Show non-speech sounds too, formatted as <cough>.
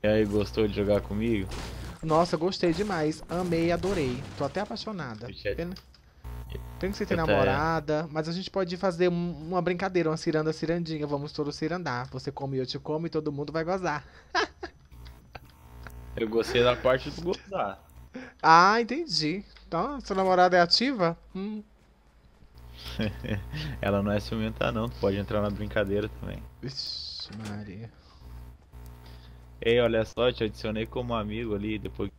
E aí, gostou de jogar comigo? Nossa, gostei demais. Amei, adorei. Tô até apaixonada. Pena... Pena que você tem namorada, é. mas a gente pode fazer uma brincadeira, uma ciranda cirandinha. Vamos todos cirandar. Você come, eu te como e todo mundo vai gozar. <laughs> eu gostei da parte do gozar. Ah, entendi. Então, sua namorada é ativa? Hum. <laughs> Ela não é ciumenta, não. Tu pode entrar na brincadeira também. Vixe, Maria. Ei, olha só, te adicionei como amigo ali depois